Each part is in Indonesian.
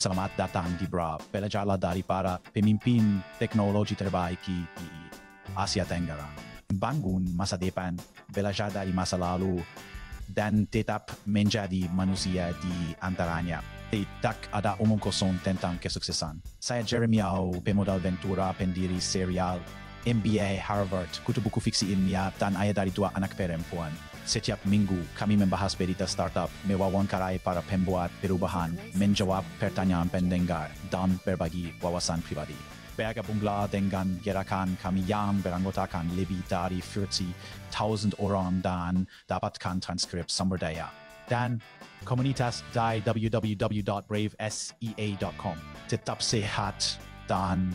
Selamat datang di Bra, belajarlah dari para pemimpin teknologi terbaik di Asia Tenggara. Bangun masa depan, belajar dari masa lalu, dan tetap menjadi manusia di antaranya. tak ada umum kosong tentang kesuksesan. Saya Jeremy Au, pemodal Ventura, pendiri serial MBA Harvard, kutu buku fiksi ilmiah, dan ayah dari dua anak perempuan. Setiap minggu kami membahas berita startup, mewawancarai para pembuat perubahan, menjawab pertanyaan pendengar, dan berbagi wawasan pribadi. Bergabunglah dengan gerakan kami yang beranggotakan lebih dari 40.000 orang dan dapatkan transkrip sumber Dan komunitas di www.bravesea.com. Tetap sehat dan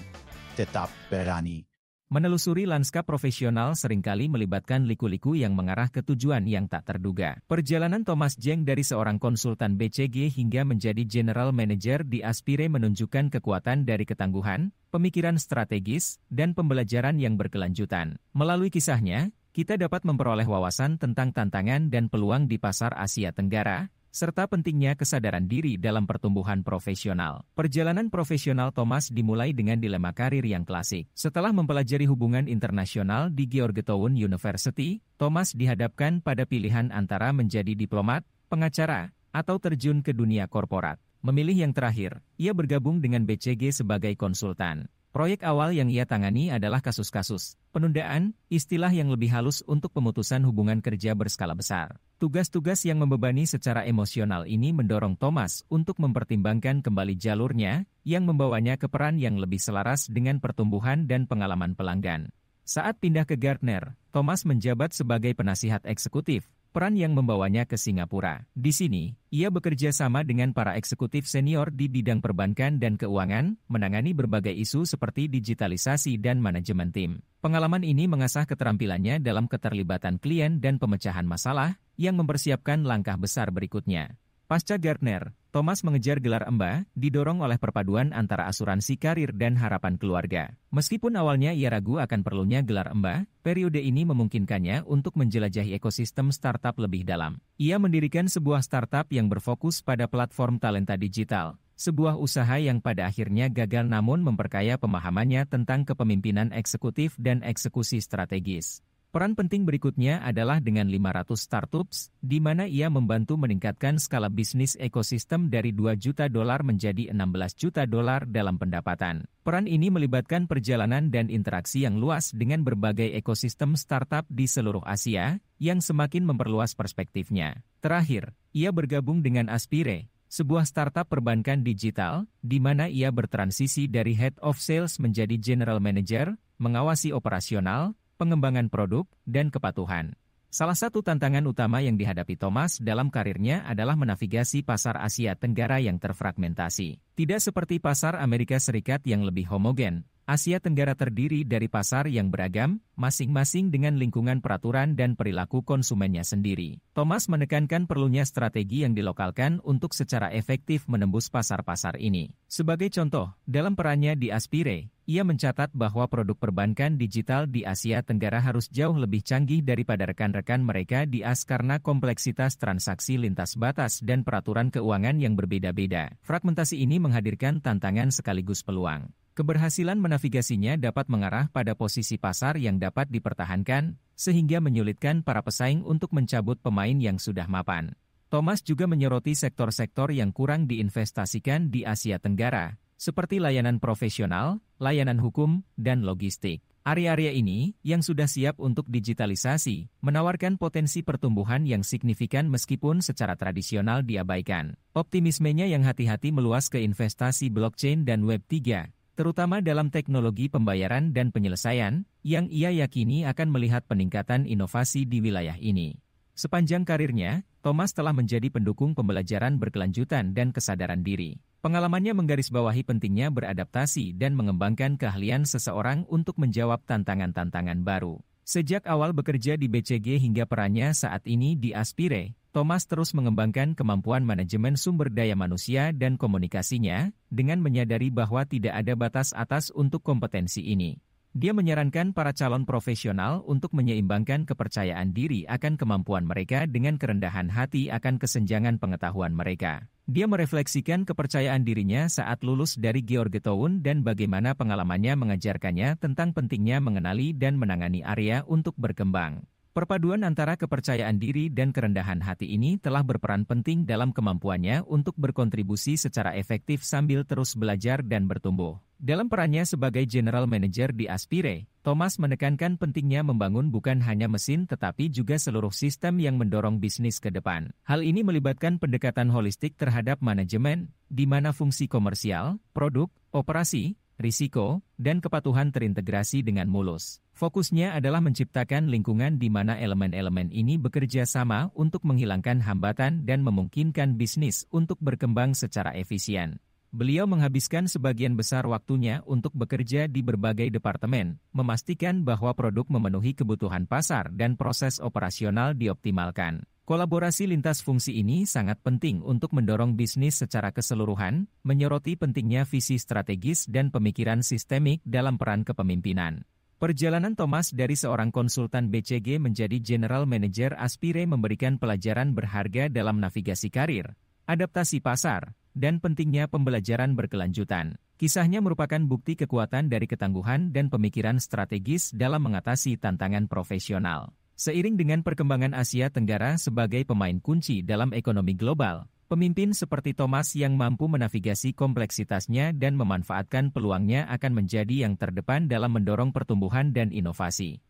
tetap berani. Menelusuri lanskap profesional seringkali melibatkan liku-liku yang mengarah ke tujuan yang tak terduga. Perjalanan Thomas Jeng dari seorang konsultan BCG hingga menjadi general manager di Aspire menunjukkan kekuatan dari ketangguhan, pemikiran strategis, dan pembelajaran yang berkelanjutan. Melalui kisahnya, kita dapat memperoleh wawasan tentang tantangan dan peluang di pasar Asia Tenggara, serta pentingnya kesadaran diri dalam pertumbuhan profesional. Perjalanan profesional Thomas dimulai dengan dilema karir yang klasik. Setelah mempelajari hubungan internasional di Georgetown University, Thomas dihadapkan pada pilihan antara menjadi diplomat, pengacara, atau terjun ke dunia korporat. Memilih yang terakhir, ia bergabung dengan BCG sebagai konsultan. Proyek awal yang ia tangani adalah kasus-kasus Penundaan, istilah yang lebih halus untuk pemutusan hubungan kerja berskala besar. Tugas-tugas yang membebani secara emosional ini mendorong Thomas untuk mempertimbangkan kembali jalurnya, yang membawanya ke peran yang lebih selaras dengan pertumbuhan dan pengalaman pelanggan. Saat pindah ke Gardner, Thomas menjabat sebagai penasihat eksekutif, peran yang membawanya ke Singapura. Di sini, ia bekerja sama dengan para eksekutif senior di bidang perbankan dan keuangan, menangani berbagai isu seperti digitalisasi dan manajemen tim. Pengalaman ini mengasah keterampilannya dalam keterlibatan klien dan pemecahan masalah, yang mempersiapkan langkah besar berikutnya. Pasca Gardner, Thomas mengejar gelar emba, didorong oleh perpaduan antara asuransi karir dan harapan keluarga. Meskipun awalnya ia ragu akan perlunya gelar emba, periode ini memungkinkannya untuk menjelajahi ekosistem startup lebih dalam. Ia mendirikan sebuah startup yang berfokus pada platform talenta digital, sebuah usaha yang pada akhirnya gagal namun memperkaya pemahamannya tentang kepemimpinan eksekutif dan eksekusi strategis. Peran penting berikutnya adalah dengan 500 startups, di mana ia membantu meningkatkan skala bisnis ekosistem dari 2 juta dolar menjadi 16 juta dolar dalam pendapatan. Peran ini melibatkan perjalanan dan interaksi yang luas dengan berbagai ekosistem startup di seluruh Asia, yang semakin memperluas perspektifnya. Terakhir, ia bergabung dengan Aspire, sebuah startup perbankan digital, di mana ia bertransisi dari Head of Sales menjadi General Manager, mengawasi operasional, pengembangan produk, dan kepatuhan. Salah satu tantangan utama yang dihadapi Thomas dalam karirnya adalah menavigasi pasar Asia Tenggara yang terfragmentasi. Tidak seperti pasar Amerika Serikat yang lebih homogen, Asia Tenggara terdiri dari pasar yang beragam, masing-masing dengan lingkungan peraturan dan perilaku konsumennya sendiri. Thomas menekankan perlunya strategi yang dilokalkan untuk secara efektif menembus pasar-pasar ini. Sebagai contoh, dalam perannya di Aspire, ia mencatat bahwa produk perbankan digital di Asia Tenggara harus jauh lebih canggih daripada rekan-rekan mereka di AS karena kompleksitas transaksi lintas batas dan peraturan keuangan yang berbeda-beda. Fragmentasi ini menghadirkan tantangan sekaligus peluang. Keberhasilan menavigasinya dapat mengarah pada posisi pasar yang dapat dipertahankan, sehingga menyulitkan para pesaing untuk mencabut pemain yang sudah mapan. Thomas juga menyoroti sektor-sektor yang kurang diinvestasikan di Asia Tenggara, seperti layanan profesional, layanan hukum, dan logistik. Area-area ini, yang sudah siap untuk digitalisasi, menawarkan potensi pertumbuhan yang signifikan meskipun secara tradisional diabaikan. Optimismenya yang hati-hati meluas ke investasi blockchain dan Web3, terutama dalam teknologi pembayaran dan penyelesaian, yang ia yakini akan melihat peningkatan inovasi di wilayah ini. Sepanjang karirnya, Thomas telah menjadi pendukung pembelajaran berkelanjutan dan kesadaran diri. Pengalamannya menggarisbawahi pentingnya beradaptasi dan mengembangkan keahlian seseorang untuk menjawab tantangan-tantangan baru. Sejak awal bekerja di BCG hingga perannya saat ini di Aspire, Thomas terus mengembangkan kemampuan manajemen sumber daya manusia dan komunikasinya, dengan menyadari bahwa tidak ada batas atas untuk kompetensi ini. Dia menyarankan para calon profesional untuk menyeimbangkan kepercayaan diri akan kemampuan mereka dengan kerendahan hati akan kesenjangan pengetahuan mereka. Dia merefleksikan kepercayaan dirinya saat lulus dari Georgetown dan bagaimana pengalamannya mengajarkannya tentang pentingnya mengenali dan menangani area untuk berkembang. Perpaduan antara kepercayaan diri dan kerendahan hati ini telah berperan penting dalam kemampuannya untuk berkontribusi secara efektif sambil terus belajar dan bertumbuh. Dalam perannya sebagai general manager di Aspire, Thomas menekankan pentingnya membangun bukan hanya mesin tetapi juga seluruh sistem yang mendorong bisnis ke depan. Hal ini melibatkan pendekatan holistik terhadap manajemen, di mana fungsi komersial, produk, operasi, risiko, dan kepatuhan terintegrasi dengan mulus. Fokusnya adalah menciptakan lingkungan di mana elemen-elemen ini bekerja sama untuk menghilangkan hambatan dan memungkinkan bisnis untuk berkembang secara efisien. Beliau menghabiskan sebagian besar waktunya untuk bekerja di berbagai departemen, memastikan bahwa produk memenuhi kebutuhan pasar dan proses operasional dioptimalkan. Kolaborasi lintas fungsi ini sangat penting untuk mendorong bisnis secara keseluruhan, menyoroti pentingnya visi strategis dan pemikiran sistemik dalam peran kepemimpinan. Perjalanan Thomas dari seorang konsultan BCG menjadi General Manager Aspire memberikan pelajaran berharga dalam navigasi karir, adaptasi pasar, dan pentingnya pembelajaran berkelanjutan. Kisahnya merupakan bukti kekuatan dari ketangguhan dan pemikiran strategis dalam mengatasi tantangan profesional. Seiring dengan perkembangan Asia Tenggara sebagai pemain kunci dalam ekonomi global, pemimpin seperti Thomas yang mampu menavigasi kompleksitasnya dan memanfaatkan peluangnya akan menjadi yang terdepan dalam mendorong pertumbuhan dan inovasi.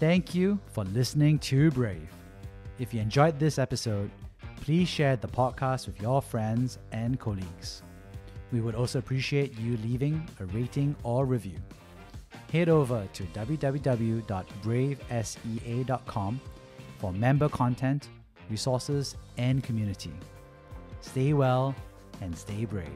Thank you for listening to Brave. If you enjoyed this episode, please share the podcast with your friends and colleagues. We would also appreciate you leaving a rating or review. head over to www.bravesea.com for member content, resources, and community. Stay well and stay brave.